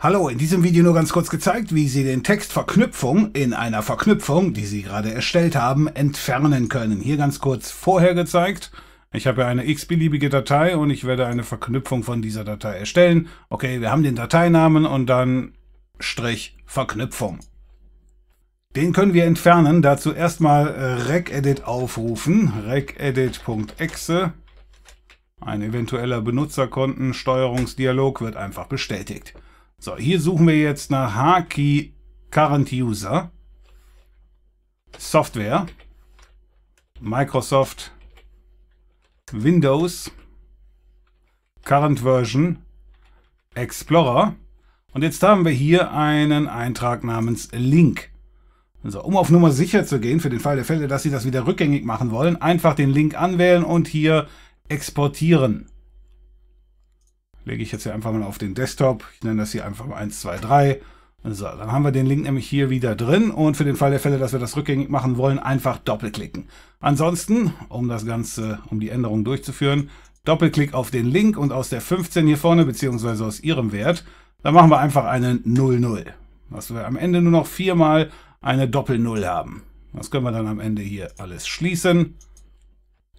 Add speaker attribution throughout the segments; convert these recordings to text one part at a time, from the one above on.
Speaker 1: Hallo, in diesem Video nur ganz kurz gezeigt, wie Sie den Text Verknüpfung in einer Verknüpfung, die Sie gerade erstellt haben, entfernen können. Hier ganz kurz vorher gezeigt. Ich habe eine x-beliebige Datei und ich werde eine Verknüpfung von dieser Datei erstellen. Okay, wir haben den Dateinamen und dann Strich Verknüpfung. Den können wir entfernen. Dazu erstmal äh, regedit aufrufen. regedit.exe. Ein eventueller Benutzerkontensteuerungsdialog wird einfach bestätigt. So, hier suchen wir jetzt nach Haki Current User. Software. Microsoft. Windows. Current Version. Explorer. Und jetzt haben wir hier einen Eintrag namens Link. Also, um auf Nummer sicher zu gehen, für den Fall der Fälle, dass Sie das wieder rückgängig machen wollen, einfach den Link anwählen und hier exportieren lege ich jetzt hier einfach mal auf den Desktop. Ich nenne das hier einfach mal 1, 2, 3. So, dann haben wir den Link nämlich hier wieder drin und für den Fall der Fälle, dass wir das rückgängig machen wollen, einfach doppelklicken. Ansonsten, um das Ganze, um die Änderung durchzuführen, Doppelklick auf den Link und aus der 15 hier vorne, beziehungsweise aus ihrem Wert, dann machen wir einfach einen 00. Dass wir am Ende nur noch viermal eine doppel null haben. Das können wir dann am Ende hier alles schließen.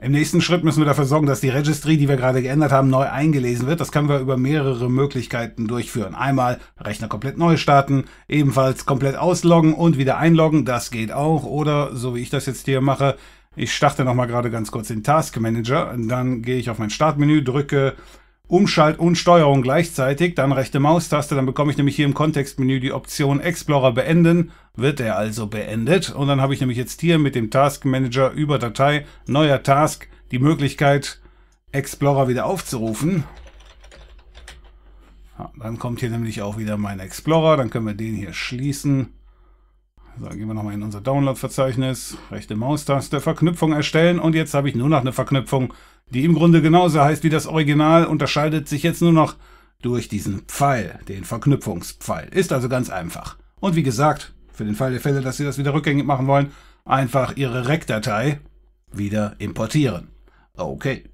Speaker 1: Im nächsten Schritt müssen wir dafür sorgen, dass die Registry, die wir gerade geändert haben, neu eingelesen wird. Das können wir über mehrere Möglichkeiten durchführen. Einmal Rechner komplett neu starten, ebenfalls komplett ausloggen und wieder einloggen. Das geht auch. Oder, so wie ich das jetzt hier mache, ich starte nochmal gerade ganz kurz den Task Manager. Dann gehe ich auf mein Startmenü, drücke Umschalt und Steuerung gleichzeitig, dann rechte Maustaste, dann bekomme ich nämlich hier im Kontextmenü die Option Explorer beenden, wird er also beendet und dann habe ich nämlich jetzt hier mit dem Task Manager über Datei, neuer Task, die Möglichkeit Explorer wieder aufzurufen. Ja, dann kommt hier nämlich auch wieder mein Explorer, dann können wir den hier schließen so, gehen wir nochmal in unser Download-Verzeichnis, rechte Maustaste, Verknüpfung erstellen und jetzt habe ich nur noch eine Verknüpfung, die im Grunde genauso heißt wie das Original, unterscheidet sich jetzt nur noch durch diesen Pfeil, den Verknüpfungspfeil. Ist also ganz einfach. Und wie gesagt, für den Fall der Fälle, dass Sie das wieder rückgängig machen wollen, einfach Ihre Rec-Datei wieder importieren. Okay.